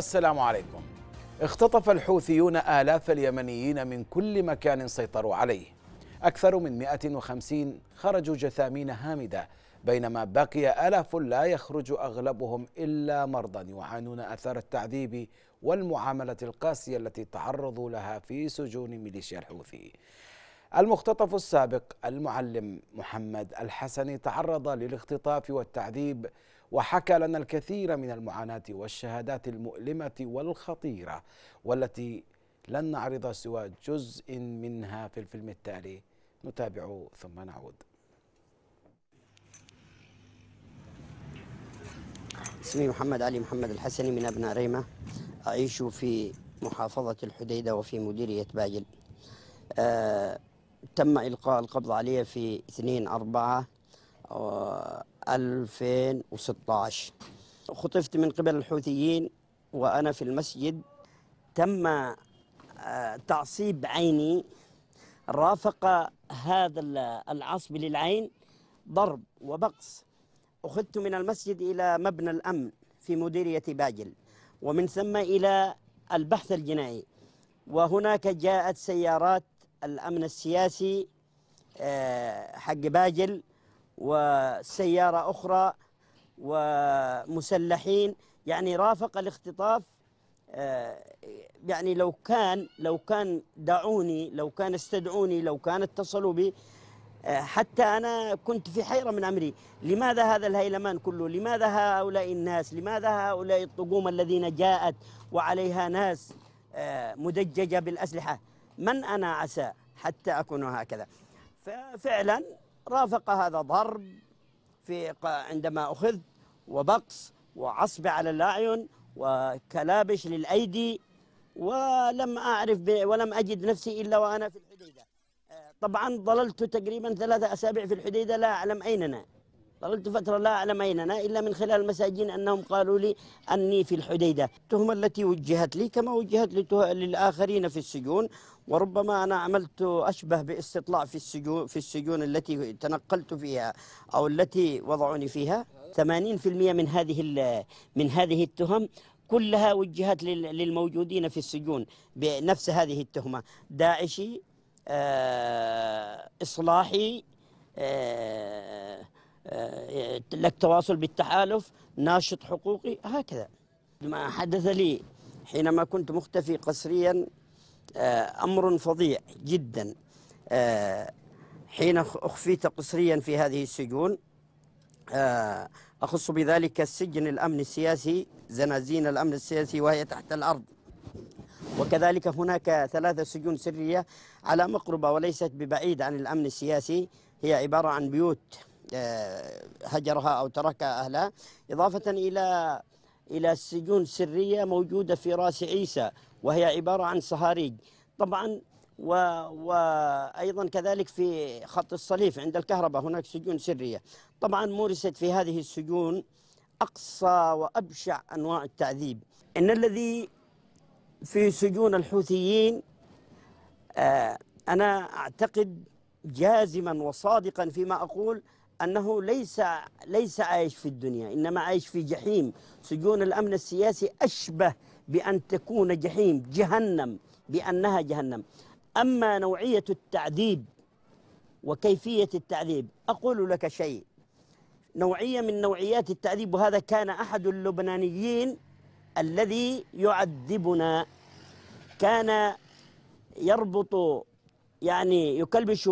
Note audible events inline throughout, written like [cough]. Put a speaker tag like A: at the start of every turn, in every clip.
A: السلام عليكم اختطف الحوثيون آلاف اليمنيين من كل مكان سيطروا عليه أكثر من 150 خرجوا جثامين هامدة بينما بقي آلاف لا يخرج أغلبهم إلا مرضى يعانون أثار التعذيب والمعاملة القاسية التي تعرضوا لها في سجون ميليشيا الحوثي المختطف السابق المعلم محمد الحسني تعرض للاختطاف والتعذيب وحكى لنا الكثير من المعاناة والشهادات المؤلمة والخطيرة والتي لن نعرض سوى جزء منها في الفيلم التالي نتابعه
B: ثم نعود اسمي محمد علي محمد الحسني من أبناء ريمة أعيش في محافظة الحديدة وفي مديرية باجل آه تم إلقاء القبض علي في 2 أربعة آه، 2016 خطفت من قبل الحوثيين وأنا في المسجد تم آه، تعصيب عيني رافق هذا العصب للعين ضرب وبقص أخذت من المسجد إلى مبنى الأمن في مديرية باجل ومن ثم إلى البحث الجنائي وهناك جاءت سيارات الأمن السياسي آه، حق باجل وسيارة أخرى ومسلحين يعني رافق الاختطاف آه، يعني لو كان لو كان دعوني لو كان استدعوني لو كان اتصلوا بي آه، حتى أنا كنت في حيرة من أمري لماذا هذا الهيلمان كله لماذا هؤلاء الناس لماذا هؤلاء الطقوم الذين جاءت وعليها ناس آه، مدججة بالأسلحة من أنا عسى حتى أكون هكذا ففعلا رافق هذا ضرب في عندما أخذ وبقص وعصب على الأعين وكلابش للأيدي ولم أعرف ولم أجد نفسي إلا وأنا في الحديدة آه، طبعا ظللت تقريبا ثلاثة أسابيع في الحديدة لا أعلم أين أنا ظللت فترة لا أعلم أين أنا إلا من خلال المساجين أنهم قالوا لي أني في الحديدة التهمة التي وجهت لي كما وجهت للآخرين في السجون وربما أنا عملت أشبه باستطلاع في السجون, في السجون التي تنقلت فيها أو التي وضعوني فيها 80% من هذه من هذه التهم كلها وجهت للموجودين في السجون بنفس هذه التهمة داعشي آه، إصلاحي آه لك تواصل بالتحالف ناشط حقوقي هكذا ما حدث لي حينما كنت مختفي قسريا آه، أمر فظيع جدا آه، حين أخفيت قسريا في هذه السجون آه، أخص بذلك السجن الأمن السياسي زنازين الأمن السياسي وهي تحت الأرض وكذلك هناك ثلاثة سجون سرية على مقربة وليست ببعيد عن الأمن السياسي هي عبارة عن بيوت آه، هجرها أو ترك أهلها إضافة إلى إلى السجون سرية موجودة في رأس عيسى وهي عبارة عن صهاريج طبعا و... وأيضا كذلك في خط الصليف عند الكهرباء هناك سجون سرية طبعا مورست في هذه السجون أقصى وأبشع أنواع التعذيب إن الذي في سجون الحوثيين آه، أنا أعتقد جازما وصادقا فيما أقول أنه ليس ليس عايش في الدنيا إنما عايش في جحيم سجون الأمن السياسي أشبه بأن تكون جحيم جهنم بأنها جهنم أما نوعية التعذيب وكيفية التعذيب أقول لك شيء نوعية من نوعيات التعذيب وهذا كان أحد اللبنانيين الذي يعذبنا كان يربط يعني يكلبش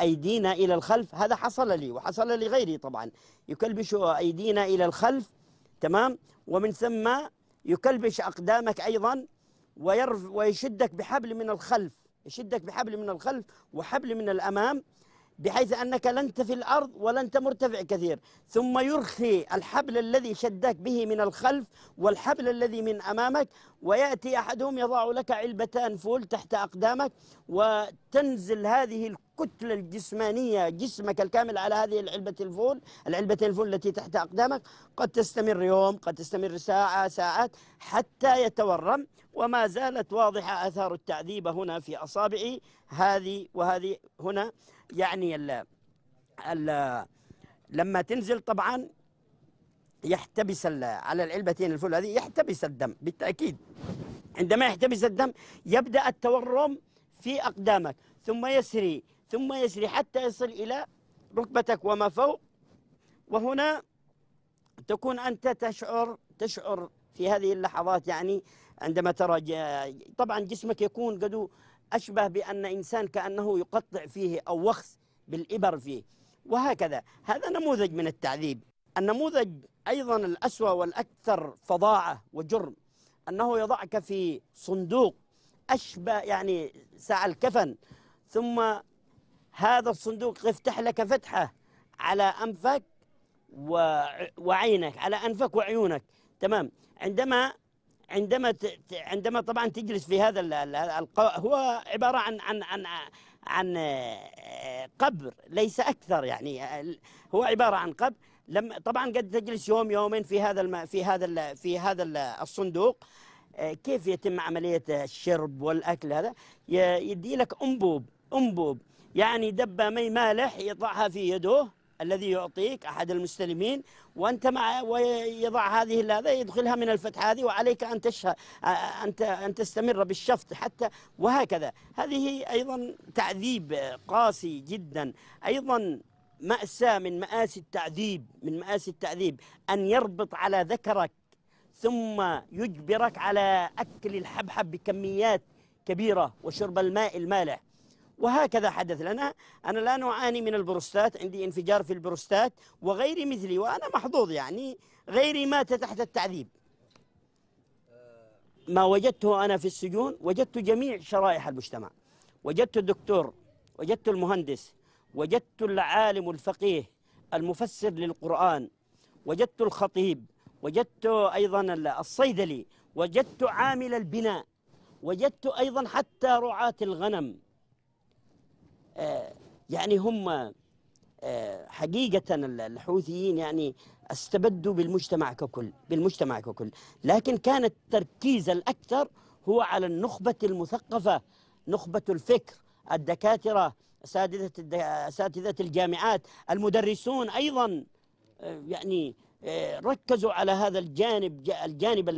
B: أيدينا إلى الخلف هذا حصل لي وحصل لغيري طبعا يكلبش أيدينا إلى الخلف تمام ومن ثم يكلبش أقدامك أيضا ويرف ويشدك بحبل من الخلف يشدك بحبل من الخلف وحبل من الأمام بحيث أنك لن في الأرض ولن مرتفع كثير ثم يرخي الحبل الذي شدك به من الخلف والحبل الذي من أمامك ويأتي أحدهم يضع لك علبتان فول تحت أقدامك وتنزل هذه الكتلة الجسمانية جسمك الكامل على هذه العلبة الفول العلبة الفول التي تحت أقدامك قد تستمر يوم قد تستمر ساعة ساعات حتى يتورم وما زالت واضحة آثار التعذيب هنا في أصابعي هذه وهذه هنا يعني ال ال لما تنزل طبعا يحتبس على العلبتين الفول هذه يحتبس الدم بالتأكيد عندما يحتبس الدم يبدأ التورم في أقدامك ثم يسري ثم يسري حتى يصل إلى ركبتك وما فوق وهنا تكون أنت تشعر تشعر في هذه اللحظات يعني عندما ترى طبعا جسمك يكون قد أشبه بأن إنسان كأنه يقطع فيه أو وخز بالإبر فيه وهكذا هذا نموذج من التعذيب النموذج أيضا الأسوأ والأكثر فظاعة وجرم أنه يضعك في صندوق أشبه يعني ساعة الكفن ثم هذا الصندوق يفتح لك فتحة على أنفك وعينك على أنفك وعيونك تمام عندما عندما عندما طبعا تجلس في هذا هو عبارة عن عن عن عن آه، قبر ليس أكثر يعني هو عبارة عن قبر لما طبعا قد تجلس يوم يومين في هذا الم في هذا ال في هذا الصندوق آه، كيف يتم عملية الشرب والأكل هذا يدي لك أنبوب أنبوب يعني دبة مي مالح يضعها في يده الذي يعطيك أحد المستلمين وأنت مع ويضع هذه هذا يدخلها من الفتحة هذه وعليك أن تشهى أن أن تستمر بالشفط حتى وهكذا هذه أيضا تعذيب قاسي جدا أيضا مأساة من مآسي التعذيب من مآسي التعذيب أن يربط على ذكرك ثم يجبرك على أكل الحبحب بكميات كبيرة وشرب الماء المالح وهكذا حدث لنا أنا لا نعاني من البروستات عندي انفجار في البروستات وغيري مثلي وأنا محظوظ يعني غيري مات تحت التعذيب ما وجدته أنا في السجون وجدت جميع شرائح المجتمع وجدت الدكتور وجدت المهندس وجدت العالم الفقيه المفسر للقرآن وجدت الخطيب وجدت أيضا الصيدلي وجدت عامل البناء وجدت أيضا حتى رعاة الغنم آه، يعني هم آه، حقيقة الحوثيين يعني استبدوا بالمجتمع ككل بالمجتمع ككل لكن كان التركيز الأكثر هو على النخبة المثقفة نخبة الفكر الدكاترة أساتذة أساتذة الجامعات المدرسون أيضا آه، يعني ركزوا على هذا الجانب الجانب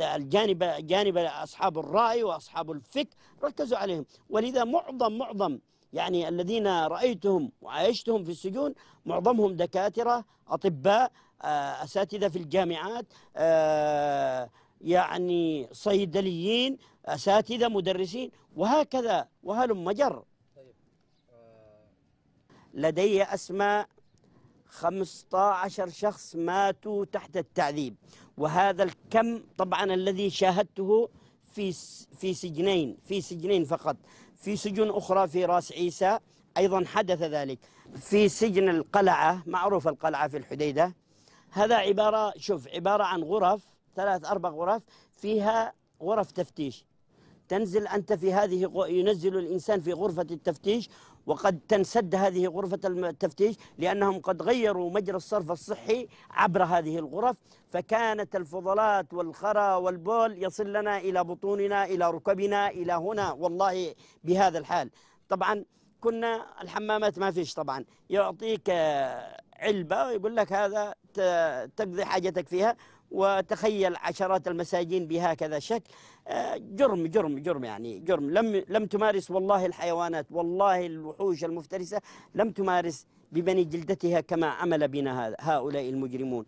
B: الجانب جانب أصحاب الرأي وأصحاب الفكر ركزوا عليهم ولذا معظم معظم يعني الذين رأيتهم وعايشتهم في السجون معظمهم دكاترة أطباء آه، أساتذة في الجامعات آه، يعني صيدليين أساتذة مدرسين وهكذا وهلم جر لدي أسماء 15 شخص ماتوا تحت التعذيب وهذا الكم طبعا الذي شاهدته في في سجنين في سجنين فقط في سجون أخرى في راس عيسى أيضا حدث ذلك في سجن القلعة معروف القلعة في الحديدة هذا عبارة شوف عبارة عن غرف ثلاث أربع غرف فيها غرف تفتيش تنزل أنت في هذه ينزل الإنسان في غرفة التفتيش وقد تنسد هذه غرفة التفتيش لأنهم قد غيروا مجرى الصرف الصحي عبر هذه الغرف فكانت الفضلات والخرى والبول يصل لنا إلى بطوننا إلى ركبنا إلى هنا والله بهذا الحال طبعا كنا الحمامات ما فيش طبعا يعطيك علبة ويقول لك هذا تقضي حاجتك فيها وتخيل عشرات المساجين بهكذا شكل آه، جرم جرم جرم يعني جرم لم لم تمارس والله الحيوانات والله الوحوش المفترسه لم تمارس ببني جلدتها كما عمل بنا هؤلاء المجرمون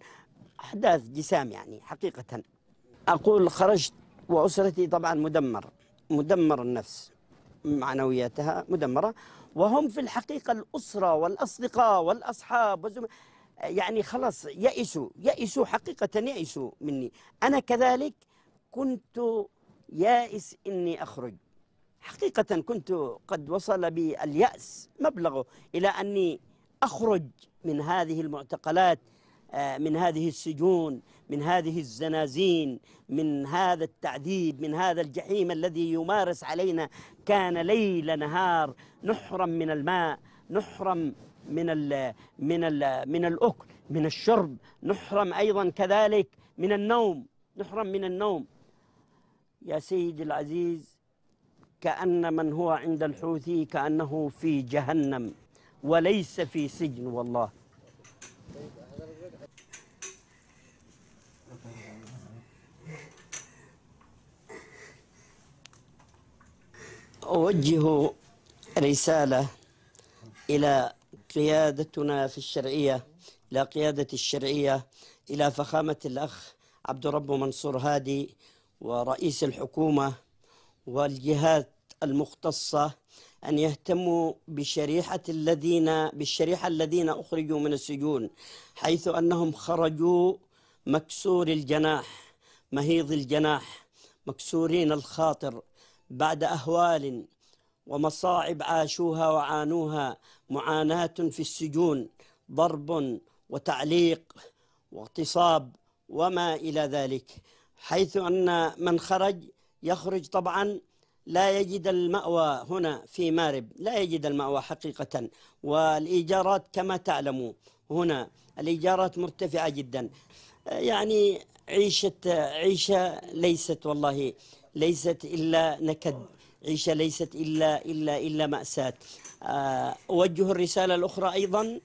B: احداث جسام يعني حقيقه اقول خرجت واسرتي طبعا مدمر مدمر النفس معنوياتها مدمره وهم في الحقيقه الاسره والاصدقاء والاصحاب والزملاء يعني خلاص يئسوا يئسوا حقيقة يئسوا مني أنا كذلك كنت يائس إني أخرج حقيقة كنت قد وصل بي اليأس مبلغه إلى أني أخرج من هذه المعتقلات آه، من هذه السجون من هذه الزنازين من هذا التعذيب من هذا الجحيم الذي يمارس علينا كان ليل نهار نحرم من الماء نحرم من الـ من الـ من الاكل من الشرب نحرم ايضا كذلك من النوم نحرم من النوم يا سيدي العزيز كأن من هو عند الحوثي كأنه في جهنم وليس في سجن والله أوجه رسالة إلى قيادتنا في الشرعية إلى قيادة الشرعية إلى فخامة الأخ عبد رب منصور هادي ورئيس الحكومة والجهات المختصة أن يهتموا بشريحة الذين بالشريحة الذين أخرجوا من السجون حيث أنهم خرجوا مكسور الجناح مهيض الجناح مكسورين الخاطر بعد أهوال ومصاعب عاشوها وعانوها معاناة في السجون ضرب وتعليق واغتصاب وما إلى ذلك حيث أن من خرج يخرج طبعا لا يجد المأوى هنا في مارب لا يجد المأوى حقيقة والإيجارات كما تعلموا هنا الإيجارات مرتفعة جدا يعني عيشة عيشة ليست والله ليست إلا نكد عيشة ليست إلا إلا إلا مأساة آه، أوجه الرسالة الأخرى أيضا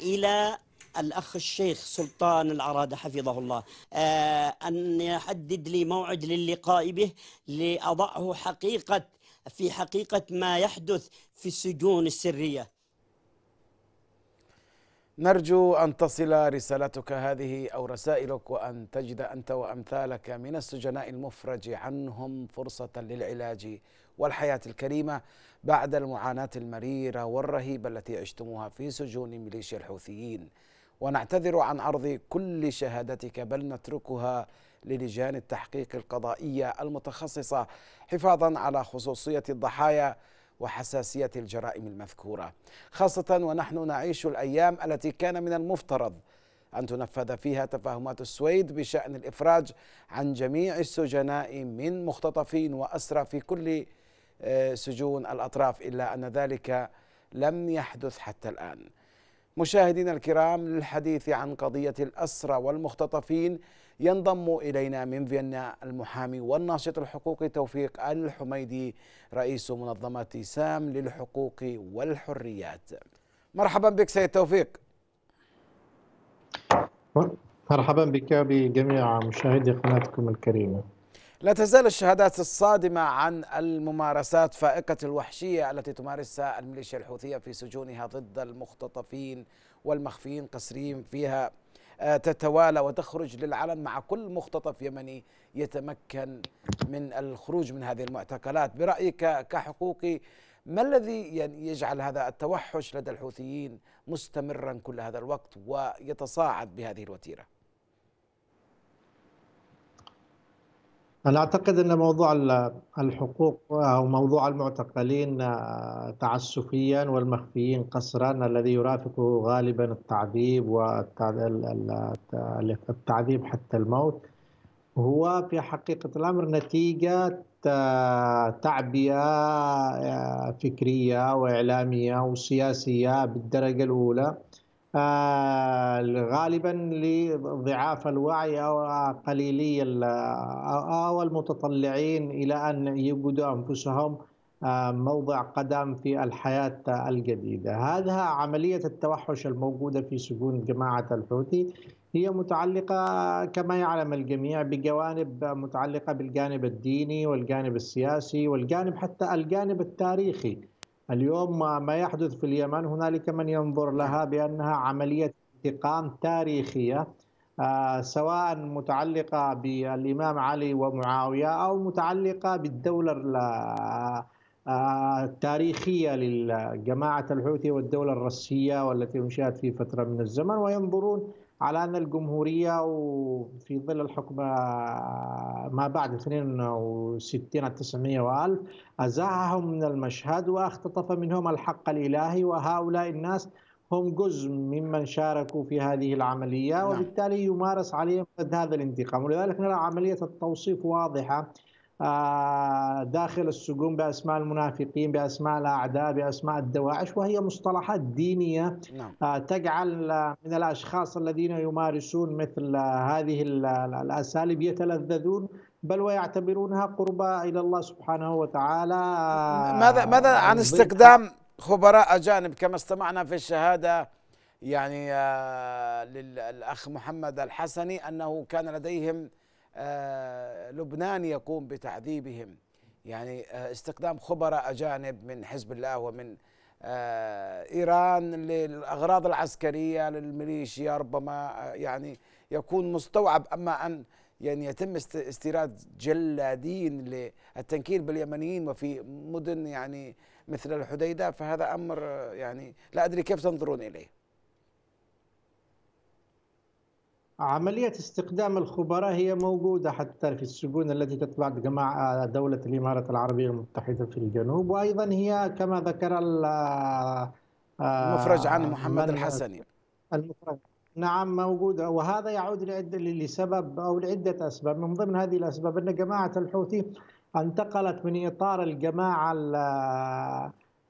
B: إلى الأخ الشيخ سلطان العرادة حفظه الله آه، أن يحدد لي موعد للقاء به لأضعه حقيقة في حقيقة ما يحدث في السجون السرية
A: نرجو أن تصل رسالتك هذه أو رسائلك وأن تجد أنت وأمثالك من السجناء المفرج عنهم فرصة للعلاج والحياة الكريمة بعد المعاناة المريرة والرهيبة التي عشتموها في سجون ميليشيا الحوثيين ونعتذر عن عرض كل شهادتك بل نتركها للجان التحقيق القضائية المتخصصة حفاظا على خصوصية الضحايا وحساسية الجرائم المذكورة خاصة ونحن نعيش الأيام التي كان من المفترض أن تنفذ فيها تفاهمات السويد بشأن الإفراج عن جميع السجناء من مختطفين وأسرى في كل آه، سجون الأطراف إلا أن ذلك لم يحدث حتى الآن مشاهدينا الكرام للحديث عن قضية الأسرى والمختطفين ينضم إلينا من فيينا المحامي والناشط الحقوقي توفيق الحميدي رئيس منظمة سام للحقوق والحريات مرحبا بك سيد توفيق
C: مرحبا بك بجميع مشاهدي قناتكم الكريمة
A: لا تزال الشهادات الصادمة عن الممارسات فائقة الوحشية التي تمارسها الميليشيا الحوثية في سجونها ضد المختطفين والمخفيين قسريين فيها آه، تتوالى وتخرج للعلن مع كل مختطف يمني يتمكن من الخروج من هذه المعتقلات برأيك كحقوقي ما الذي يعني يجعل هذا التوحش لدى الحوثيين مستمرا كل هذا الوقت ويتصاعد بهذه الوتيره
C: أنا أعتقد أن موضوع الحقوق أو موضوع المعتقلين آه، تعسفيا والمخفيين قسرا الذي يرافق غالبا التعذيب والتعذيب حتى الموت هو في حقيقة الأمر نتيجة آه، تعبئة آه، فكرية وإعلامية وسياسية بالدرجة الأولى غالبا لضعاف الوعي او قليلي او المتطلعين الى ان يجدوا انفسهم آه، موضع قدم في الحياه الجديده، هذا عمليه التوحش الموجوده في سجون جماعه الحوثي هي متعلقه كما يعلم الجميع بجوانب متعلقه بالجانب الديني والجانب السياسي والجانب حتى الجانب التاريخي. اليوم ما يحدث في اليمن هنالك من ينظر لها نعم. بانها عمليه انتقام تاريخيه آه، سواء متعلقه بالامام علي ومعاويه او متعلقه بالدوله آه، التاريخيه لجماعه الحوثي والدوله الرسميه والتي انشات في فتره من الزمن وينظرون على ان الجمهوريه وفي ظل الحكم آه، ما بعد 62 900 والف ازاحهم من المشهد واختطف منهم الحق الالهي وهؤلاء الناس هم جزء ممن شاركوا في هذه العمليه نعم. وبالتالي يمارس عليهم هذا الانتقام ولذلك نرى عمليه التوصيف واضحه آه، داخل السجون باسماء المنافقين باسماء الاعداء باسماء الدواعش وهي مصطلحات دينيه نعم. آه، تجعل من الاشخاص الذين يمارسون مثل هذه الاساليب يتلذذون بل ويعتبرونها قربى الى الله سبحانه وتعالى آه، ماذا ماذا عن استخدام
A: خبراء اجانب كما استمعنا في الشهاده يعني للاخ محمد الحسني انه كان لديهم آه، لبنان يقوم بتعذيبهم يعني آه، استخدام خبراء أجانب من حزب الله ومن آه، إيران للأغراض العسكرية للميليشيا ربما يعني يكون مستوعب أما أن يعني يتم استيراد جلادين للتنكيل باليمنيين وفي مدن يعني مثل الحديدة فهذا أمر يعني لا أدري كيف تنظرون إليه
C: عملية استقدام الخبراء هي موجودة حتى في السجون التي تتبع جماعة دولة الإمارات العربية المتحدة في الجنوب وأيضا هي كما ذكر آه، المفرج عن محمد الحسني المفرج نعم موجودة وهذا يعود لعدة لسبب أو لعدة أسباب من ضمن هذه الأسباب أن جماعة الحوثي انتقلت من إطار الجماعة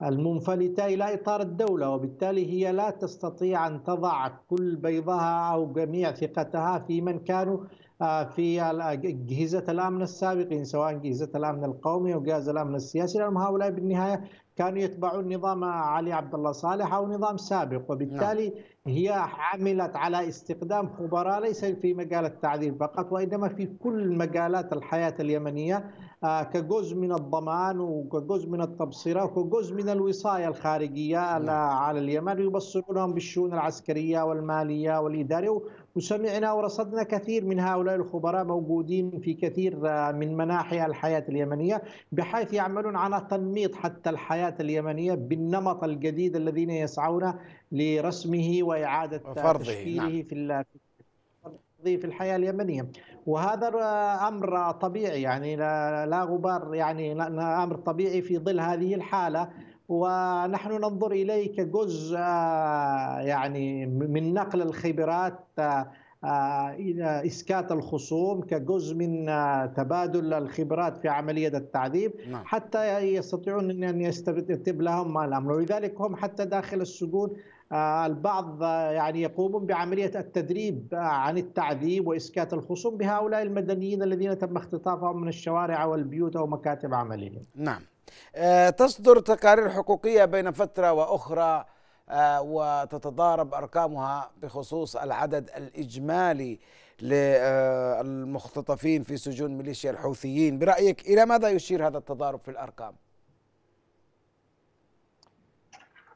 C: المنفلتة إلى إطار الدولة وبالتالي هي لا تستطيع أن تضع كل بيضها أو جميع ثقتها في من كانوا آه، في أجهزة الأمن السابقين سواء أجهزة الأمن القومي أو جهاز الأمن السياسي لأن هؤلاء بالنهاية كانوا يتبعون نظام علي عبد الله صالح أو نظام سابق وبالتالي نعم. هي عملت على استخدام خبراء ليس في مجال التعذيب فقط وإنما في كل مجالات الحياة اليمنية آه، كجزء من الضمان وكجزء من التبصرة وكجزء من الوصاية الخارجية نعم. على اليمن يبصرونهم بالشؤون العسكرية والمالية والإدارية وسمعنا ورصدنا كثير من هؤلاء الخبراء موجودين في كثير آه، من مناحي الحياة اليمنية بحيث يعملون على تنميط حتى الحياة اليمنية بالنمط الجديد الذين يسعون لرسمه وإعادة نعم. تشكيله نعم. في تقضي في الحياه اليمنيه وهذا امر طبيعي يعني لا غبار يعني امر طبيعي في ظل هذه الحاله ونحن ننظر اليه كجزء يعني من نقل الخبرات آه، الى اسكات الخصوم كجزء من آه، تبادل الخبرات في عمليه التعذيب نعم. حتى يستطيعون ان يستتب لهم الامر ولذلك هم حتى داخل السجون آه، البعض آه، يعني يقومون بعملية التدريب آه، عن التعذيب وإسكات الخصوم بهؤلاء المدنيين الذين تم اختطافهم من الشوارع والبيوت ومكاتب عملهم نعم
A: تصدر تقارير حقوقية بين فترة وأخرى وتتضارب أرقامها بخصوص العدد الإجمالي للمختطفين في سجون ميليشيا الحوثيين برأيك إلى ماذا يشير هذا التضارب في الأرقام؟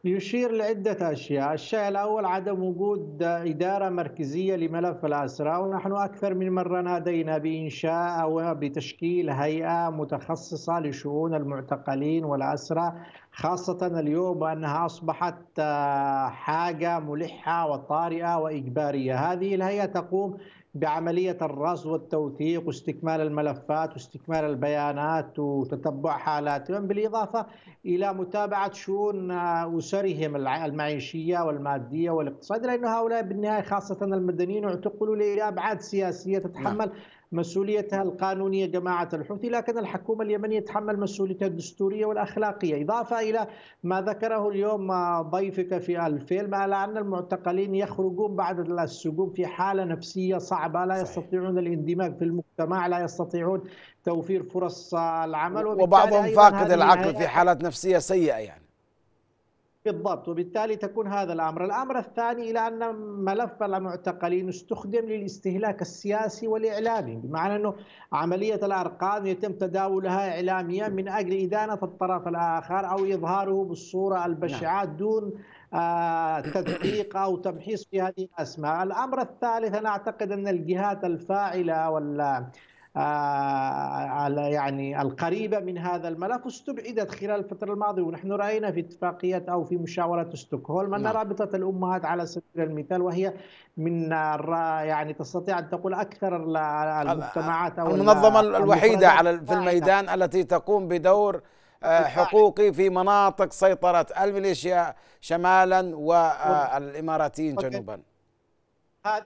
C: يشير لعدة أشياء الشيء الأول عدم وجود إدارة مركزية لملف الأسرى ونحن أكثر من مرة نادينا بإنشاء أو بتشكيل هيئة متخصصة لشؤون المعتقلين والأسرى خاصة اليوم أنها أصبحت آه، حاجة ملحة وطارئة وإجبارية هذه الهيئة تقوم بعملية الرصد والتوثيق واستكمال الملفات واستكمال البيانات وتتبع حالاتهم بالإضافة إلى متابعة شؤون أسرهم المعيشية والمادية والاقتصادية لأن هؤلاء بالنهاية خاصة المدنيين اعتقلوا لأبعاد سياسية تتحمل نعم. مسؤوليتها القانونية جماعة الحوثي لكن الحكومة اليمنية تحمل مسؤوليتها الدستورية والأخلاقية إضافة إلى ما ذكره اليوم ضيفك في الفيلم على أن المعتقلين يخرجون بعد السجون في حالة نفسية صعبة لا يستطيعون الاندماج في المجتمع لا يستطيعون توفير فرص العمل وبعضهم فاقد العقل في
A: حالات نفسية سيئة يعني
C: بالضبط وبالتالي تكون هذا الامر، الامر الثاني الى ان ملف المعتقلين استخدم للاستهلاك السياسي والاعلامي، بمعنى انه عمليه الارقام يتم تداولها اعلاميا من اجل ادانه الطرف الاخر او اظهاره بالصوره البشعه نعم. دون آه، تدقيق او تمحيص في هذه الاسماء، الامر الثالث انا اعتقد ان الجهات الفاعله وال آه، على يعني القريبة من هذا الملف استبعدت خلال الفترة الماضية ونحن رأينا في اتفاقية أو في مشاورة ستوكهولم أن نعم. رابطة الأمهات على سبيل المثال وهي من يعني تستطيع أن تقول أكثر المجتمعات أو المنظمة الوحيدة على في نعم. الميدان
A: التي تقوم بدور آه، حقوقي في مناطق سيطرة الميليشيا شمالا والإماراتيين جنوبا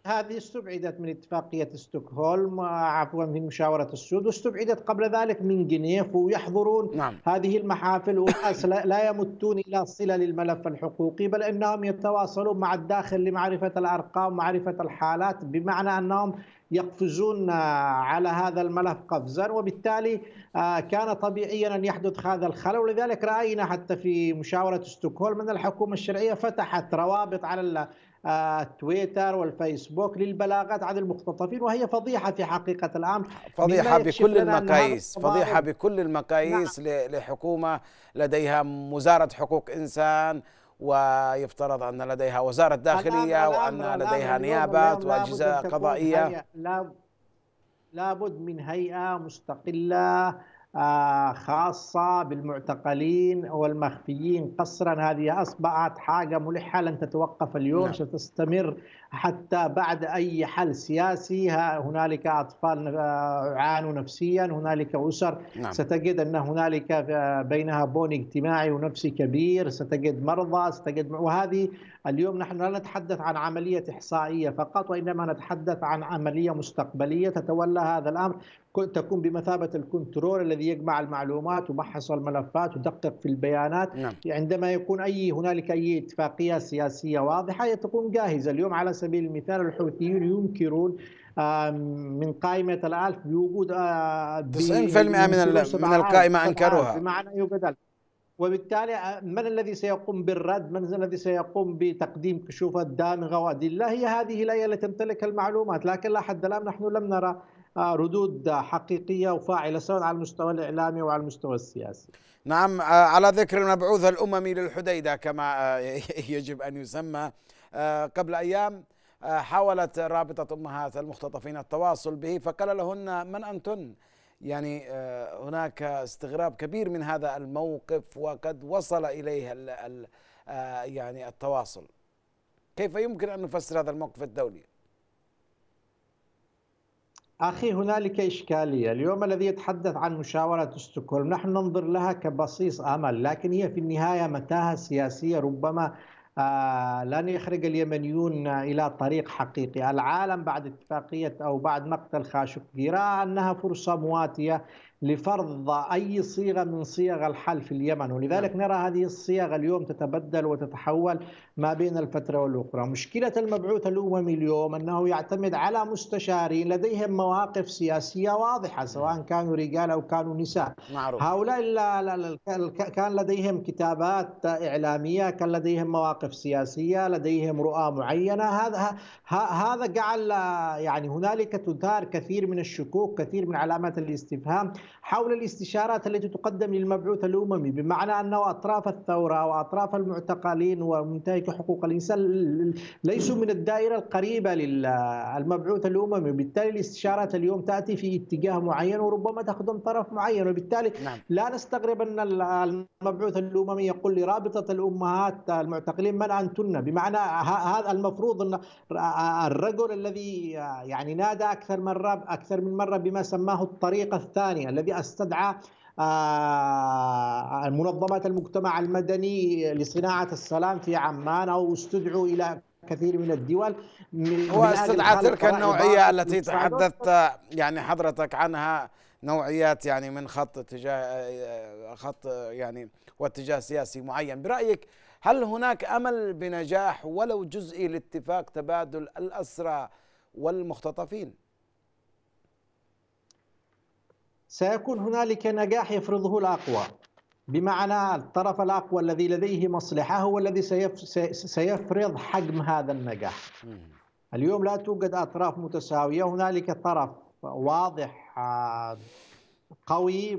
C: هذه استبعدت من اتفاقية ستوكهولم عفوا من مشاورة السود واستبعدت قبل ذلك من جنيف ويحضرون نعم. هذه المحافل والناس لا يمتون إلى صلة للملف الحقوقي بل أنهم يتواصلون مع الداخل لمعرفة الأرقام ومعرفة الحالات بمعنى أنهم يقفزون آه، على هذا الملف قفزا وبالتالي آه، كان طبيعيا ان يحدث هذا الخلل ولذلك راينا حتى في مشاوره ستوكهولم ان الحكومه الشرعيه فتحت روابط على تويتر والفيسبوك للبلاغات عن المختطفين وهي فضيحة في حقيقة الأمر فضيحة بكل المقاييس فضيحة
A: بكل المقاييس نعم. لحكومة لديها وزارة حقوق إنسان ويفترض أن لديها وزارة داخلية وأن لديها نيابات وأجهزة قضائية
C: لا لابد من هيئة مستقلة آه، خاصة بالمعتقلين والمخفيين قصرا هذه أصبحت حاجة ملحة لن تتوقف اليوم ستستمر نعم. حتى بعد أي حل سياسي هنالك أطفال آه، عانوا نفسيا هنالك أسر نعم. ستجد أن هنالك آه، بينها بون اجتماعي ونفسي كبير ستجد مرضى ستجد وهذه اليوم نحن لا نتحدث عن عملية إحصائية فقط وإنما نتحدث عن عملية مستقبلية تتولى هذا الأمر تكون بمثابه الكنترول الذي يجمع المعلومات ومحص الملفات ودقق في البيانات نعم. عندما يكون اي هنالك اي اتفاقيه سياسيه واضحه تكون جاهزه اليوم على سبيل المثال الحوثيون ينكرون من قائمة الألف بوجود 90% آه، من من القائمة أنكروها بمعنى يبدل وبالتالي آه، من الذي سيقوم بالرد من الذي سيقوم بتقديم كشوفات دامغة وأدلة هي هذه الآية التي تمتلك المعلومات لكن لحد الآن نحن لم نرى آه، ردود حقيقية وفاعلة سواء على المستوى الإعلامي وعلى المستوى السياسي
A: نعم آه، على ذكر المبعوث الأممي للحديدة كما آه، [laughs] يجب أن يسمى قبل أيام حاولت رابطة أمهات المختطفين التواصل به فقال لهن من أنتن يعني هناك استغراب كبير من هذا الموقف وقد وصل إليه يعني التواصل كيف يمكن أن نفسر هذا الموقف الدولي؟
C: أخي هنالك إشكالية اليوم الذي يتحدث عن مشاورة ستوكهولم نحن ننظر لها كبصيص أمل لكن هي في النهاية متاهة سياسية ربما آه، لن يخرج اليمنيون إلى طريق حقيقي العالم بعد اتفاقية أو بعد مقتل خاشق يرى أنها فرصة مواتية لفرض أي صيغة من صيغ الحل في اليمن ولذلك نعم. نرى هذه الصيغه اليوم تتبدل وتتحول ما بين الفترة والأخرى مشكلة المبعوث الأممي اليوم أنه يعتمد على مستشارين لديهم مواقف سياسية واضحة نعم. سواء كانوا رجال أو كانوا نساء معروف. هؤلاء كان لديهم كتابات إعلامية كان لديهم مواقف سياسية لديهم رؤى معينة هذا هذا جعل يعني هنالك تثار كثير من الشكوك كثير من علامات الاستفهام حول الاستشارات التي تقدم للمبعوث الأممي بمعنى أنه أطراف الثورة وأطراف المعتقلين ومنتهك حقوق الإنسان ليسوا من الدائرة القريبة للمبعوث الأممي بالتالي الاستشارات اليوم تأتي في اتجاه معين وربما تخدم طرف معين وبالتالي نعم. لا نستغرب أن المبعوث الأممي يقول لرابطة الأمهات المعتقلين من أنتن بمعنى هذا المفروض أن الرجل الذي يعني نادى أكثر من أكثر من مرة بما سماه الطريقة الثانية الذي استدعى آه، منظمات المجتمع المدني لصناعة السلام في عمان أو استدعوا إلى كثير من الدول من هو استدعى تلك النوعية التي تحدثت
A: يعني حضرتك عنها نوعيات يعني من خط اتجاه آه، خط آه، يعني واتجاه سياسي معين برأيك هل هناك أمل بنجاح ولو جزئي لاتفاق تبادل الأسرى والمختطفين؟
C: سيكون هنالك نجاح يفرضه الأقوى بمعنى الطرف الأقوى الذي لديه مصلحة هو الذي سيفرض حجم هذا النجاح اليوم لا توجد أطراف متساوية هنالك طرف واضح آه، قوي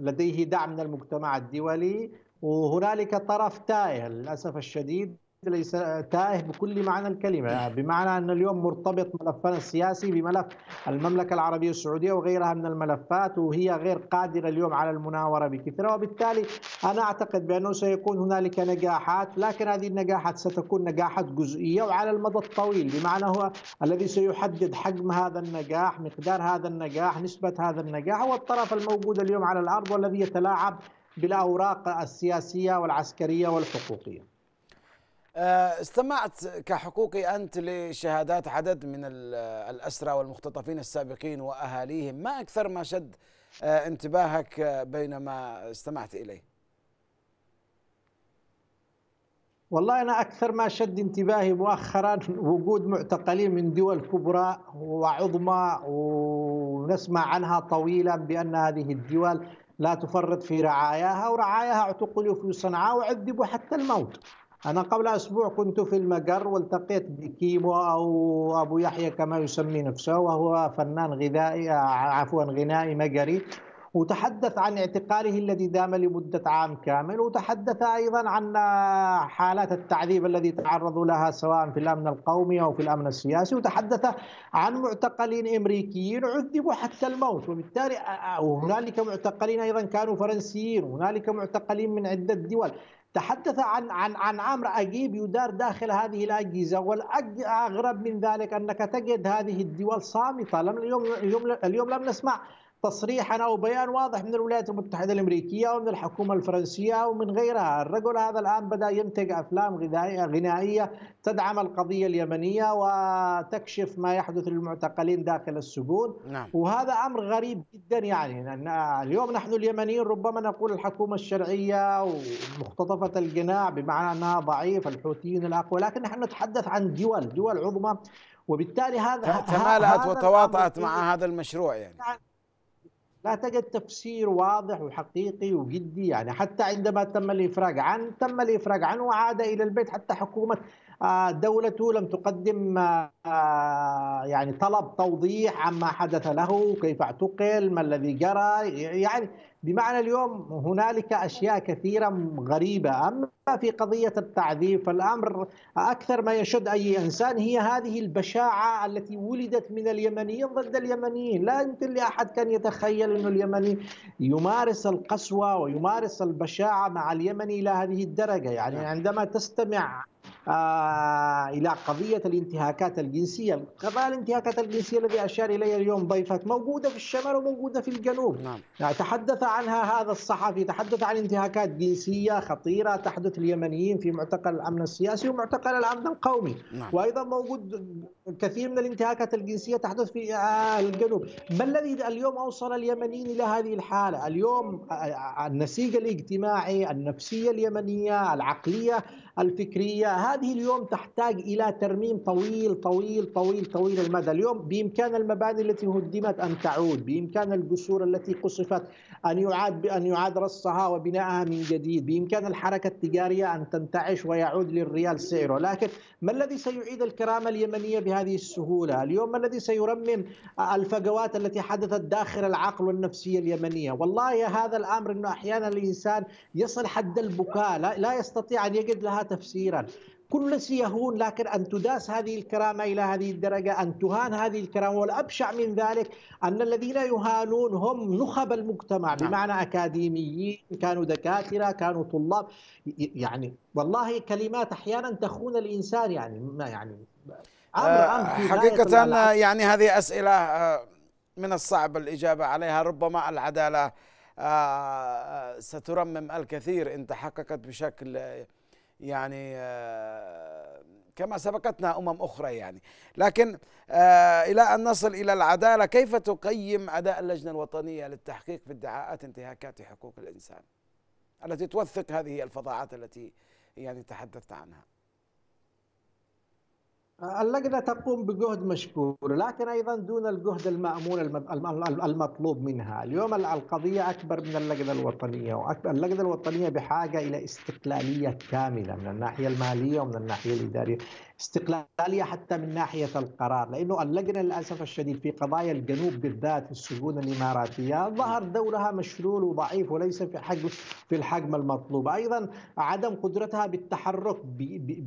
C: لديه دعم من المجتمع الدولي وهنالك طرف تائه للاسف الشديد ليس تائه بكل معنى الكلمة بمعنى أن اليوم مرتبط ملفنا السياسي بملف المملكة العربية السعودية وغيرها من الملفات وهي غير قادرة اليوم على المناورة بكثرة وبالتالي أنا أعتقد بأنه سيكون هنالك نجاحات لكن هذه النجاحات ستكون نجاحات جزئية وعلى المدى الطويل بمعنى هو الذي سيحدد حجم هذا النجاح مقدار هذا النجاح نسبة هذا النجاح هو الطرف الموجود اليوم على الأرض والذي يتلاعب بالأوراق السياسية والعسكرية والحقوقية
A: آه، استمعت كحقوقي أنت لشهادات عدد من الأسرى والمختطفين السابقين وأهاليهم ما أكثر ما شد آه، انتباهك آه، بينما استمعت إليه
C: والله أنا أكثر ما شد انتباهي مؤخرا وجود معتقلين من دول كبرى وعظمى ونسمع عنها طويلا بأن هذه الدول لا تفرط في رعاياها ورعاياها اعتقلوا في صنعاء وعذبوا حتى الموت أنا قبل أسبوع كنت في المجر والتقيت بكيمو أو أبو يحيى كما يسمي نفسه وهو فنان غذائي عفوا غنائي مجري وتحدث عن اعتقاله الذي دام لمدة عام كامل وتحدث أيضا عن حالات التعذيب الذي تعرضوا لها سواء في الأمن القومي أو في الأمن السياسي وتحدث عن معتقلين أمريكيين عذبوا حتى الموت وبالتالي وهنالك معتقلين أيضا كانوا فرنسيين وهنالك معتقلين من عدة دول تحدث عن عن عن امر اجيب يدار داخل هذه الاجهزه والاغرب من ذلك انك تجد هذه الدول صامته لم اليوم اليوم اليوم لم نسمع تصريحا او بيان واضح من الولايات المتحده الامريكيه ومن الحكومه الفرنسيه ومن غيرها، الرجل هذا الان بدا ينتج افلام غذائيه غنائيه تدعم القضيه اليمنيه وتكشف ما يحدث للمعتقلين داخل السجون، نعم. وهذا امر غريب جدا يعني لان اليوم نحن اليمنيين ربما نقول الحكومه الشرعيه ومختطفه القناع بمعنى انها ضعيف الحوثيين الاقوى، لكن نحن نتحدث عن دول دول عظمى وبالتالي هذا تمالأت وتواطأت مع هذا المشروع يعني نعم. لا تجد تفسير واضح وحقيقي وجدي يعني حتى عندما تم الافراج عنه تم الافراج عنه وعاد الى البيت حتى حكومه آه، دولته لم تقدم آه، يعني طلب توضيح عما حدث له كيف اعتقل ما الذي جرى يعني بمعنى اليوم هنالك اشياء كثيره غريبه اما في قضيه التعذيب فالامر اكثر ما يشد اي انسان هي هذه البشاعه التي ولدت من اليمنيين ضد اليمنيين، لا يمكن لاحد كان يتخيل انه اليمني يمارس القسوه ويمارس البشاعه مع اليمني الى هذه الدرجه، يعني نعم. عندما تستمع آه، الى قضيه الانتهاكات الجنسيه، قضايا الانتهاكات الجنسيه الذي اشار اليها اليوم ضيفك موجوده في الشمال وموجوده في الجنوب. نعم. نعم. تحدث عنها هذا الصحفي، تحدث عن انتهاكات جنسيه خطيره تحدث اليمنيين في معتقل الامن السياسي ومعتقل الامن القومي، نعم. وايضا موجود كثير من الانتهاكات الجنسيه تحدث في آه، الجنوب، ما الذي اليوم اوصل اليمنيين الى هذه الحاله؟ اليوم آه، النسيج الاجتماعي، النفسيه اليمنيه، العقليه الفكريه، هذا هذه اليوم تحتاج إلى ترميم طويل طويل طويل طويل المدى اليوم بإمكان المباني التي هدمت أن تعود بإمكان الجسور التي قصفت أن يعاد أن يعاد رصها وبنائها من جديد بإمكان الحركة التجارية أن تنتعش ويعود للريال سعره لكن ما الذي سيعيد الكرامة اليمنية بهذه السهولة اليوم ما الذي سيرمم الفجوات التي حدثت داخل العقل والنفسية اليمنية والله هذا الأمر أنه أحيانا الإنسان يصل حد البكاء لا يستطيع أن يجد لها تفسيرا كل شيء يهون لكن أن تداس هذه الكرامة إلى هذه الدرجة أن تهان هذه الكرامة والأبشع من ذلك أن الذين يهانون هم نخب المجتمع نعم. بمعنى أكاديميين كانوا دكاترة كانوا طلاب يعني والله كلمات أحيانا تخون الإنسان يعني ما يعني آه، حقيقة آه،
A: يعني هذه أسئلة آه، من الصعب الإجابة عليها ربما العدالة سترمم الكثير إن تحققت بشكل يعني آه، كما سبقتنا أمم أخرى يعني لكن آه، إلى أن نصل إلى العدالة كيف تقيم أداء اللجنة الوطنية للتحقيق في ادعاءات انتهاكات حقوق الإنسان التي توثق هذه الفظاعات التي يعني تحدثت عنها
C: اللجنة تقوم بجهد مشكور لكن أيضا دون الجهد المأمون المطلوب منها اليوم القضية أكبر من اللجنة الوطنية وأكبر اللجنة الوطنية بحاجة إلى استقلالية كاملة من الناحية المالية ومن الناحية الإدارية استقلاليه حتى من ناحيه القرار لانه اللجنه للاسف الشديد في قضايا الجنوب بالذات في السجون الاماراتيه ظهر دورها مشلول وضعيف وليس في حجم في الحجم المطلوب ايضا عدم قدرتها بالتحرك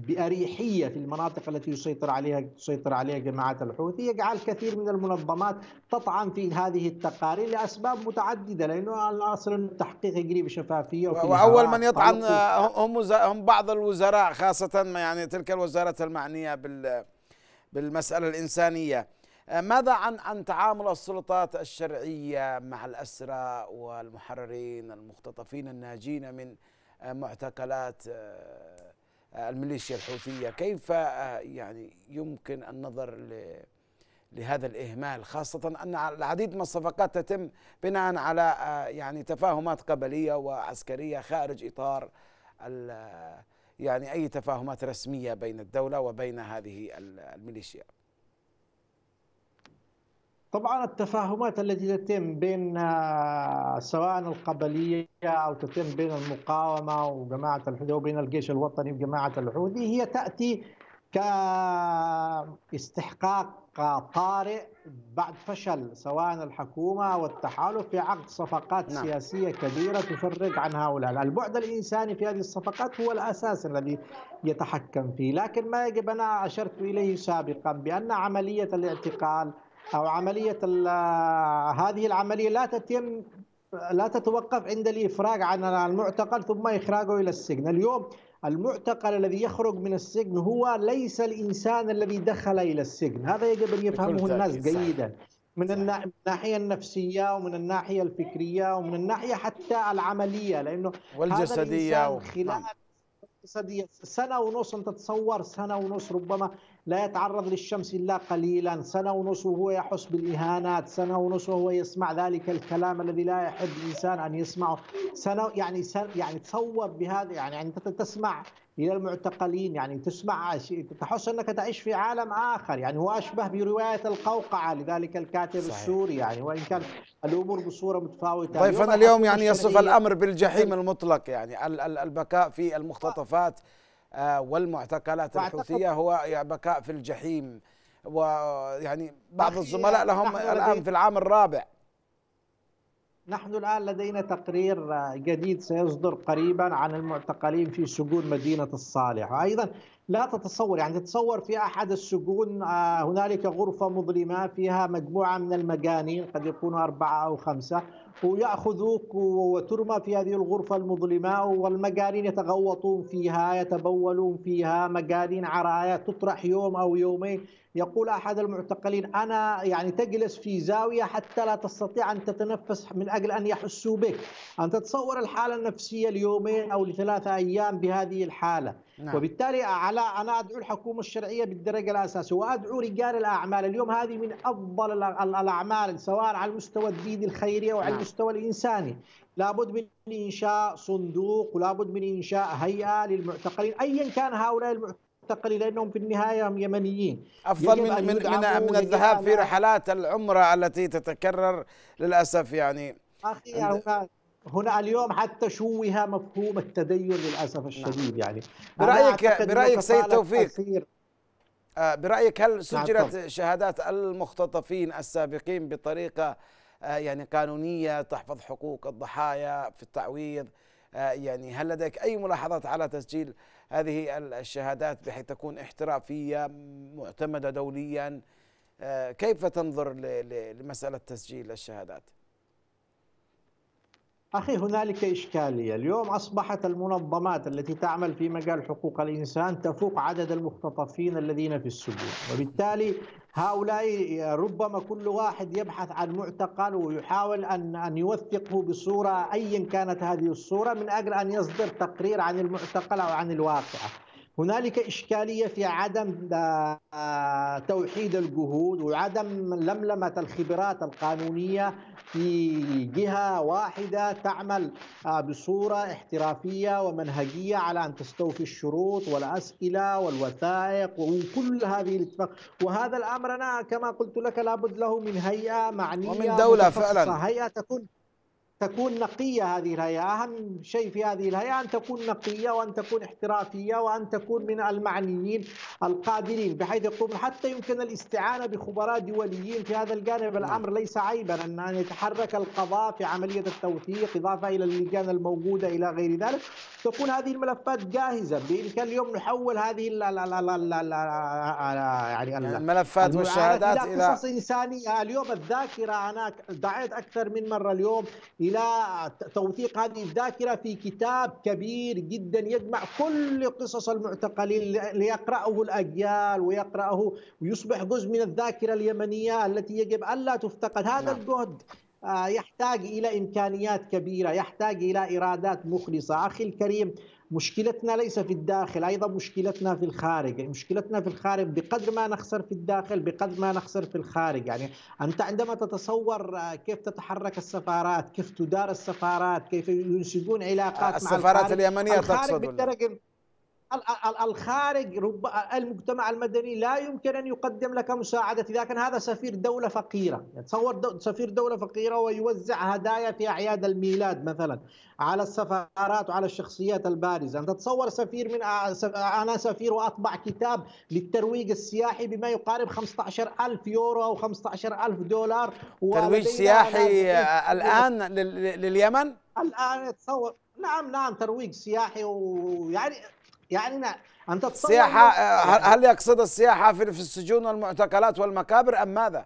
C: باريحيه في المناطق التي يسيطر عليها تسيطر عليها جماعات الحوثي يجعل كثير من المنظمات تطعن في هذه التقارير لاسباب متعدده لانه اصلا التحقيق يجري بشفافيه واول من يطعن
A: هم هم بعض الوزراء خاصه يعني تلك الوزاره المعنيه المعنيه بال بالمساله الانسانيه آه، ماذا عن عن تعامل السلطات الشرعيه مع الاسرى والمحررين المختطفين الناجين من آه، معتقلات آه، الميليشيا الحوثيه كيف يعني يمكن النظر لهذا الإهمال خاصة أن العديد من الصفقات تتم بناء على يعني تفاهمات قبلية وعسكرية خارج إطار يعني أي تفاهمات رسمية بين الدولة وبين هذه الميليشيا
C: طبعا التفاهمات التي تتم بين آه، سواء القبليه او تتم بين المقاومه وجماعه الحوثي وبين الجيش الوطني وجماعه الحوثي هي تاتي كاستحقاق طارئ بعد فشل سواء الحكومة او التحالف في عقد صفقات نعم. سياسية كبيرة تفرق عن هؤلاء البعد الإنساني في هذه الصفقات هو الأساس الذي يتحكم فيه لكن ما يجب أنا أشرت إليه سابقا بأن عملية الاعتقال أو عملية هذه العملية لا تتم لا تتوقف عند الإفراج عن المعتقل ثم إخراجه إلى السجن اليوم المعتقل الذي يخرج من السجن هو ليس الإنسان الذي دخل إلى السجن هذا يجب أن يفهمه الناس جيدا من الناحية النفسية ومن الناحية الفكرية ومن الناحية حتى العملية لأنه والجسدية هذا الإنسان نعم. خلال الاقتصادية سنة ونص أنت تتصور سنة ونص ربما لا يتعرض للشمس إلا قليلا سنة ونص وهو يحس بالإهانات سنة ونص وهو يسمع ذلك الكلام الذي لا يحب الإنسان أن يسمعه سنة يعني سنة يعني تصور بهذا يعني أنت تسمع الى المعتقلين يعني تسمع تحس انك تعيش في عالم اخر يعني هو اشبه بروايه القوقعه لذلك الكاتب صحيح. السوري يعني وان كان الامور بصوره متفاوته ضيفنا اليوم يعني يصف الامر بالجحيم
A: المطلق يعني البكاء في المختطفات آه، والمعتقلات الحوثيه هو بكاء في الجحيم ويعني بعض الزملاء لهم الان في العام الرابع
C: نحن الآن لدينا تقرير جديد سيصدر قريبا عن المعتقلين في سجون مدينة الصالح أيضا لا تتصور يعني تتصور في أحد السجون آه، هنالك غرفة مظلمة فيها مجموعة من المجانين قد يكونوا أربعة أو خمسة ويأخذوك وترمى في هذه الغرفة المظلمة والمجانين يتغوطون فيها يتبولون فيها مجانين عرايا تطرح يوم أو يومين يقول أحد المعتقلين أنا يعني تجلس في زاوية حتى لا تستطيع أن تتنفس من أجل أن يحسوا بك أن تتصور الحالة النفسية ليومين أو لثلاثة أيام بهذه الحالة نعم. وبالتالي على انا ادعو الحكومه الشرعيه بالدرجه الاساسيه وادعو رجال الاعمال اليوم هذه من افضل الاعمال سواء على المستوى الديني الخيري او نعم. على المستوى الانساني لابد من انشاء صندوق ولابد من انشاء هيئه للمعتقلين ايا كان هؤلاء المعتقلين لانهم في النهايه هم يمنيين افضل من من, من, من الذهاب في
A: رحلات العمره التي تتكرر للاسف يعني
C: أخي يا هنا اليوم حتى شوه مفهوم التدين للاسف نعم. الشديد يعني برايك برايك سيد توفيق آه، برايك هل نعم، سجلت نعم
A: شهادات المختطفين السابقين بطريقه آه، يعني قانونيه تحفظ حقوق الضحايا في التعويض آه، يعني هل لديك اي ملاحظات على تسجيل هذه الشهادات بحيث تكون احترافيه معتمده دوليا كيف تنظر لمساله تسجيل الشهادات؟
C: أخي هنالك إشكالية اليوم أصبحت المنظمات التي تعمل في مجال حقوق الإنسان تفوق عدد المختطفين الذين في السجون وبالتالي هؤلاء ربما كل واحد يبحث عن معتقل ويحاول أن أن يوثقه بصورة أيا كانت هذه الصورة من أجل أن يصدر تقرير عن المعتقل أو عن الواقعة هنالك إشكالية في عدم آه، توحيد الجهود وعدم لملمة الخبرات القانونية في جهة واحدة تعمل آه، بصورة احترافية ومنهجية على أن تستوفي الشروط والأسئلة والوثائق وكل هذه الاتفاق وهذا الأمر أنا كما قلت لك لابد له من هيئة معنية ومن دولة فعلا هيئة تكون تكون نقية هذه الهيئة أهم شيء في هذه الهيئة أن تكون نقية وأن تكون احترافية وأن تكون من المعنيين القادرين بحيث يقوم حتى يمكن الاستعانة بخبراء دوليين في هذا الجانب نعم. الأمر ليس عيبا أن يتحرك القضاء في عملية التوثيق إضافة إلى اللجان الموجودة إلى غير ذلك تكون هذه الملفات جاهزة بإمكان اليوم نحول هذه لا لا لا لا لا لا يعني الملفات والشهادات إلى قصص إنسانية اليوم الذاكرة أنا دعيت أكثر من مرة اليوم الى توثيق هذه الذاكره في كتاب كبير جدا يجمع كل قصص المعتقلين ليقراه الاجيال ويقراه ويصبح جزء من الذاكره اليمنيه التي يجب الا تفتقد هذا نعم. الجهد آه، يحتاج الى امكانيات كبيره يحتاج الى ارادات مخلصه اخي الكريم مشكلتنا ليس في الداخل أيضا مشكلتنا في الخارج يعني مشكلتنا في الخارج بقدر ما نخسر في الداخل بقدر ما نخسر في الخارج يعني أنت عندما تتصور آه، كيف تتحرك السفارات كيف تدار السفارات كيف ينسجون علاقات السفارات مع السفارات اليمنية الخارج تقصد بالدرجة الخارج رب المجتمع المدني لا يمكن ان يقدم لك مساعده اذا كان هذا سفير دوله فقيره، يعني تصور سفير دوله فقيره ويوزع هدايا في اعياد الميلاد مثلا على السفارات وعلى الشخصيات البارزه، انت تصور سفير من انا سفير واطبع كتاب للترويج السياحي بما يقارب 15000 يورو او 15000 دولار ترويج سياحي الان لليمن؟ الان تصور نعم نعم ترويج سياحي ويعني يعني ما أن تتصور سياحة آه، هل يقصد السياحة في السجون والمعتقلات والمقابر أم ماذا؟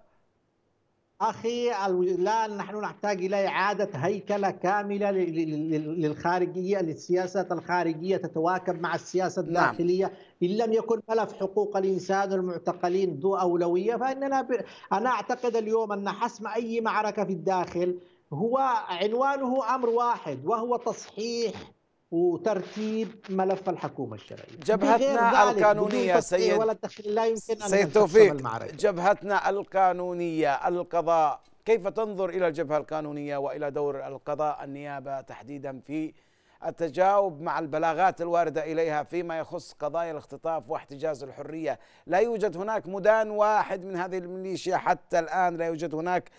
C: أخي الآن نحن نحتاج إلى إعادة هيكلة كاملة للخارجية للسياسة الخارجية تتواكب مع السياسة نعم. الداخلية نعم. إن لم يكن ملف حقوق الإنسان والمعتقلين ذو أولوية فإننا ب... أنا أعتقد اليوم أن حسم أي معركة في الداخل هو عنوانه أمر واحد وهو تصحيح وترتيب ملف الحكومة الشرعية جبهتنا القانونية سيد ولا لا يمكن أن سيد توفيق
A: جبهتنا القانونية القضاء كيف تنظر إلى الجبهة القانونية وإلى دور القضاء النيابة تحديدا في التجاوب مع البلاغات الواردة إليها فيما يخص قضايا الاختطاف واحتجاز الحرية لا يوجد هناك مدان واحد من هذه الميليشيا حتى الآن لا يوجد هناك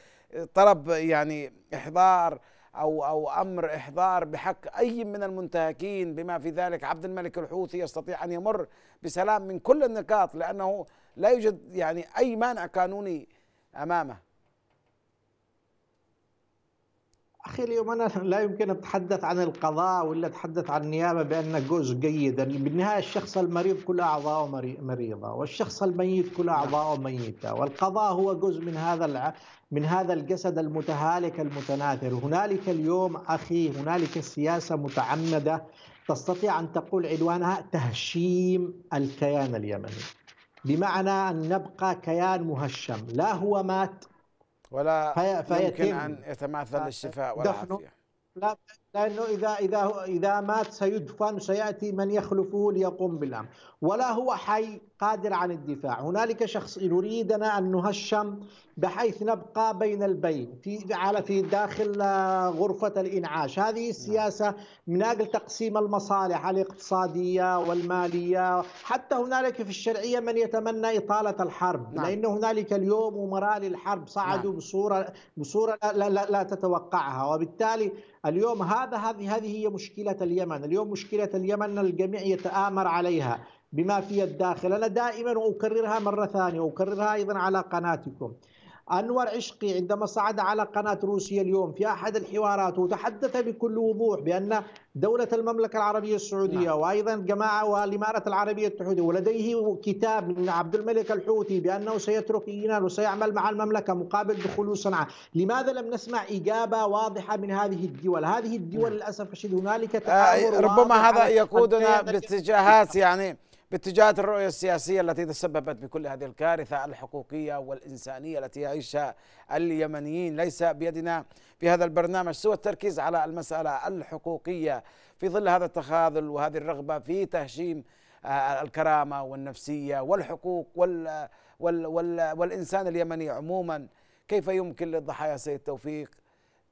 A: طلب يعني إحضار أو أو أمر إحضار بحق أي من المنتهكين بما في ذلك عبد الملك الحوثي يستطيع أن يمر بسلام من كل النقاط لأنه لا يوجد يعني أي مانع قانوني أمامه
C: اخي اليوم انا [laughs] لا يمكن اتحدث عن القضاء ولا اتحدث عن النيابه بانه جزء جيد بالنهايه الشخص المريض كل اعضائه مريضه والشخص الميت كل اعضائه ميته والقضاء هو جزء من هذا من هذا الجسد المتهالك المتناثر هنالك اليوم اخي هنالك سياسه متعمده تستطيع ان تقول عنوانها تهشيم الكيان اليمني بمعنى ان نبقى كيان مهشم لا هو مات ولا فهي يمكن أن
A: يتماثل الشفاء والعافية
C: لا لانه اذا اذا اذا مات سيدفن سياتي من يخلفه ليقوم بالامر، ولا هو حي قادر عن الدفاع، هنالك شخص يريدنا ان نهشم بحيث نبقى بين البين في على في داخل آه، غرفه الانعاش، هذه نعم. السياسه من اجل تقسيم المصالح الاقتصاديه والماليه، حتى هنالك في الشرعيه من يتمنى اطاله الحرب، نعم. لان هنالك اليوم امراء للحرب صعدوا نعم. بصوره بصوره لا, لا, لا, لا تتوقعها، وبالتالي اليوم هذا هذه هذه هي مشكلة اليمن اليوم مشكلة اليمن الجميع يتآمر عليها بما في الداخل أنا دائما أكررها مرة ثانية وأكررها أيضا على قناتكم أنور عشقي عندما صعد على قناة روسيا اليوم في أحد الحوارات وتحدث بكل وضوح بأن دولة المملكة العربية السعودية نعم. وأيضا جماعة والإمارة العربية المتحدة ولديه كتاب من عبد الملك الحوثي بأنه سيترك إيران وسيعمل مع المملكة مقابل دخول صنعاء لماذا لم نسمع إجابة واضحة من هذه الدول هذه الدول نعم. للأسف الشديد هنالك تحاور آه ربما هذا يقودنا باتجاهات
A: يعني باتجاهات الرؤية السياسية التي تسببت بكل هذه الكارثة الحقوقية والإنسانية التي يعيشها اليمنيين ليس بيدنا في هذا البرنامج سوى التركيز على المسألة الحقوقية في ظل هذا التخاذل وهذه الرغبة في تهشيم آه، الكرامة والنفسية والحقوق وال وال وال والإنسان اليمني عموما كيف يمكن للضحايا سيد توفيق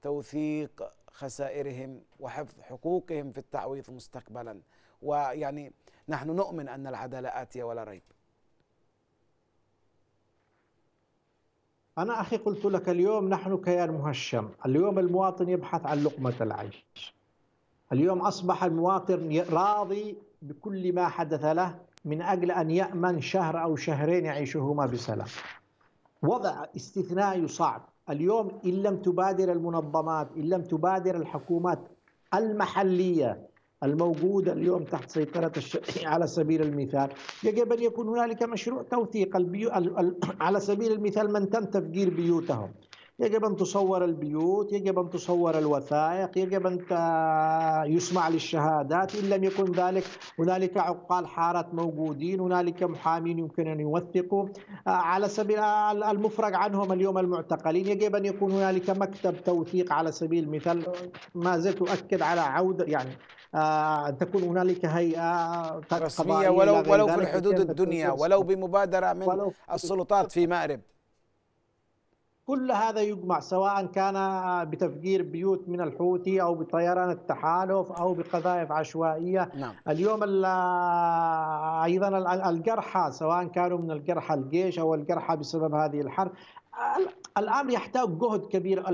A: توثيق خسائرهم وحفظ حقوقهم في التعويض مستقبلا ويعني نحن نؤمن أن العدالة آتية ولا ريب
C: أنا أخي قلت لك اليوم نحن كيان مهشم اليوم المواطن يبحث عن لقمة العيش اليوم أصبح المواطن راضي بكل ما حدث له من أجل أن يأمن شهر أو شهرين يعيشهما بسلام وضع استثنائي صعب اليوم إن لم تبادر المنظمات إن لم تبادر الحكومات المحلية الموجودة اليوم تحت سيطرة الشيء إيه. على سبيل المثال يجب أن يكون هنالك مشروع توثيق ال... على سبيل المثال من تم تفجير بيوتهم يجب أن تصور البيوت يجب أن تصور الوثائق يجب أن يسمع للشهادات إن لم يكن ذلك هنالك عقال حارة موجودين هنالك محامين يمكن أن يوثقوا آه، على سبيل آه، المفرج عنهم اليوم المعتقلين يجب أن يكون هنالك مكتب توثيق على سبيل المثال ما زلت أؤكد على عودة يعني آه، أن تكون هنالك هيئة رسمية ولو ولو في الحدود الدنيا ولو
A: بمبادرة من السلطات في مأرب
C: كل هذا يجمع سواء كان بتفجير بيوت من الحوثي او بطيران التحالف او بقذائف عشوائيه نعم. اليوم ايضا الجرحى سواء كانوا من الجرحى الجيش او الجرحى بسبب هذه الحرب الامر يحتاج جهد كبير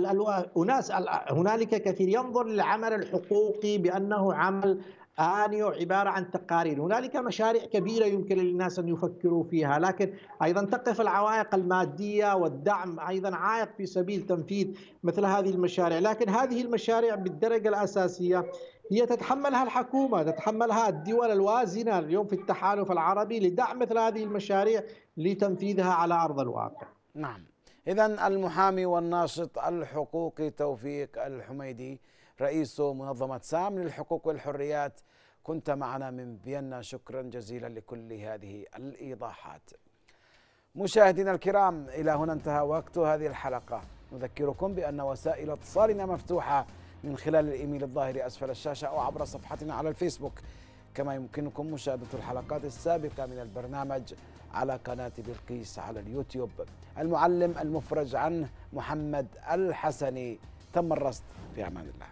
C: اناس هنالك كثير ينظر للعمل الحقوقي بانه عمل أنيو عبارة عن تقارير هنالك مشاريع كبيرة يمكن للناس أن يفكروا فيها لكن أيضا تقف العوائق المادية والدعم أيضا عائق في سبيل تنفيذ مثل هذه المشاريع لكن هذه المشاريع بالدرجة الأساسية هي تتحملها الحكومة تتحملها الدول الوازنة اليوم في التحالف العربي لدعم مثل هذه المشاريع لتنفيذها على أرض الواقع
A: نعم إذا المحامي والناشط الحقوقي توفيق الحميدي رئيس منظمة سام للحقوق والحريات كنت معنا من فيينا شكرا جزيلا لكل هذه الإيضاحات مشاهدينا الكرام إلى هنا انتهى وقت هذه الحلقة نذكركم بأن وسائل اتصالنا مفتوحة من خلال الإيميل الظاهر أسفل الشاشة أو عبر صفحتنا على الفيسبوك كما يمكنكم مشاهدة الحلقات السابقة من البرنامج على قناة بلقيس على اليوتيوب المعلم المفرج عنه محمد الحسني تم الرصد في أمان الله